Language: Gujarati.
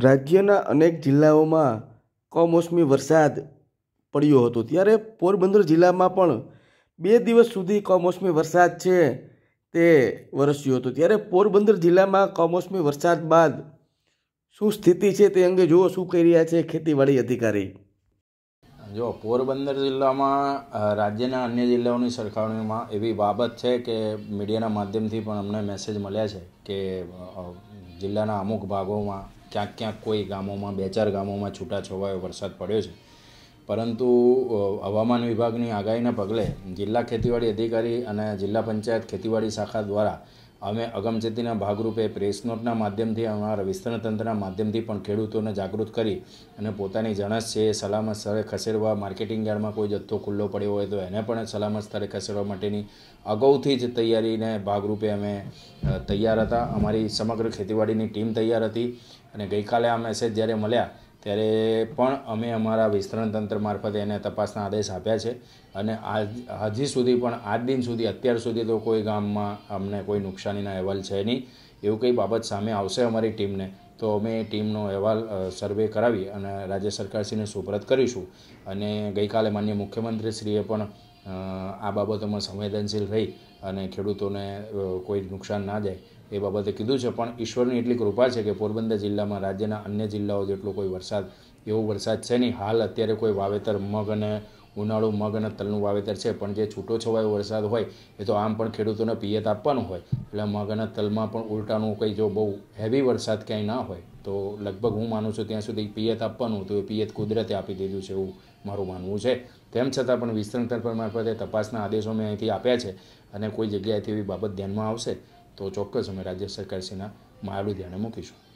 રાજ્યના અનેક જિલ્લાઓમાં કમોસમી વરસાદ પડ્યો હતો ત્યારે પોરબંદર જિલ્લામાં પણ બે દિવસ સુધી કમોસમી વરસાદ છે તે વરસ્યો હતો ત્યારે પોરબંદર જિલ્લામાં કમોસમી વરસાદ બાદ શું સ્થિતિ છે તે અંગે જુઓ શું કહી રહ્યા છે ખેતીવાડી અધિકારી જો પોરબંદર જિલ્લામાં રાજ્યના અન્ય જિલ્લાઓની સરખામણીમાં એવી બાબત છે કે મીડિયાના માધ્યમથી પણ અમને મેસેજ મળ્યા છે કે જિલ્લાના અમુક ભાગોમાં ક્યાંક ક્યાંક કોઈ ગામોમાં બે ચાર ગામોમાં છૂટાછવાયો વરસાદ પડ્યો છે પરંતુ હવામાન વિભાગની આગાહીના પગલે જિલ્લા ખેતીવાડી અધિકારી અને જિલ્લા પંચાયત ખેતીવાડી શાખા દ્વારા અમે અગમચેતીના ભાગરૂપે પ્રેસ નોટના માધ્યમથી અમારા વિસ્તરણ તંત્રના માધ્યમથી પણ ખેડૂતોને જાગૃત કરી અને પોતાની જણસ છે એ સલામત સ્થળે ખસેડવા માર્કેટિંગ યાર્ડમાં કોઈ જથ્થો ખુલ્લો પડ્યો હોય તો એને પણ સલામત સ્થળે ખસેડવા માટેની અગાઉથી જ તૈયારીને ભાગરૂપે અમે તૈયાર હતા અમારી સમગ્ર ખેતીવાડીની ટીમ તૈયાર હતી અને ગઈકાલે આ મેસેજ જ્યારે મળ્યા ત્યારે પણ અમે અમારા વિસ્તરણ તંત્ર મારફતે એને તપાસના આદેશ આપ્યા છે અને આજ હજી સુધી પણ આજ દિન સુધી અત્યાર સુધી તો કોઈ ગામમાં અમને કોઈ નુકસાનીના અહેવાલ છે નહીં એવું કંઈ બાબત સામે આવશે અમારી ટીમને તો અમે ટીમનો અહેવાલ સર્વે કરાવી અને રાજ્ય સરકારશ્રીને સુપરત કરીશું અને ગઈકાલે માન્ય મુખ્યમંત્રીશ્રીએ પણ આ બાબતોમાં સંવેદનશીલ રહી અને ખેડૂતોને કોઈ નુકસાન ના જાય એ બાબતે કીધું છે પણ ઈશ્વરની એટલી કૃપા છે કે પોરબંદર જિલ્લામાં રાજ્યના અન્ય જિલ્લાઓ જેટલો કોઈ વરસાદ એવો વરસાદ છે નહીં હાલ અત્યારે કોઈ વાવેતર મગ અને ઉનાળુ મગ અને તલનું વાવેતર છે પણ જે છૂટો છવાયો વરસાદ હોય એ તો આમ પણ ખેડૂતોને પિયત આપવાનું હોય એટલે મગ અને તલમાં પણ ઉલટાનું કંઈ જો બહુ હેવી વરસાદ ક્યાંય ના હોય તો લગભગ હું માનું છું ત્યાં સુધી પિયત આપવાનું તો એ પિયત કુદરતે આપી દીધું છે એવું મારું માનવું છે તેમ છતાં પણ વિસ્તરણ તંત્ર મારફતે તપાસના આદેશો મેં અહીંથી આપ્યા છે અને કોઈ જગ્યાએથી એવી બાબત ધ્યાનમાં આવશે તો ચોક્કસ અમે રાજ્ય સરકારશ્રીના માયાળું ધ્યાને મૂકીશું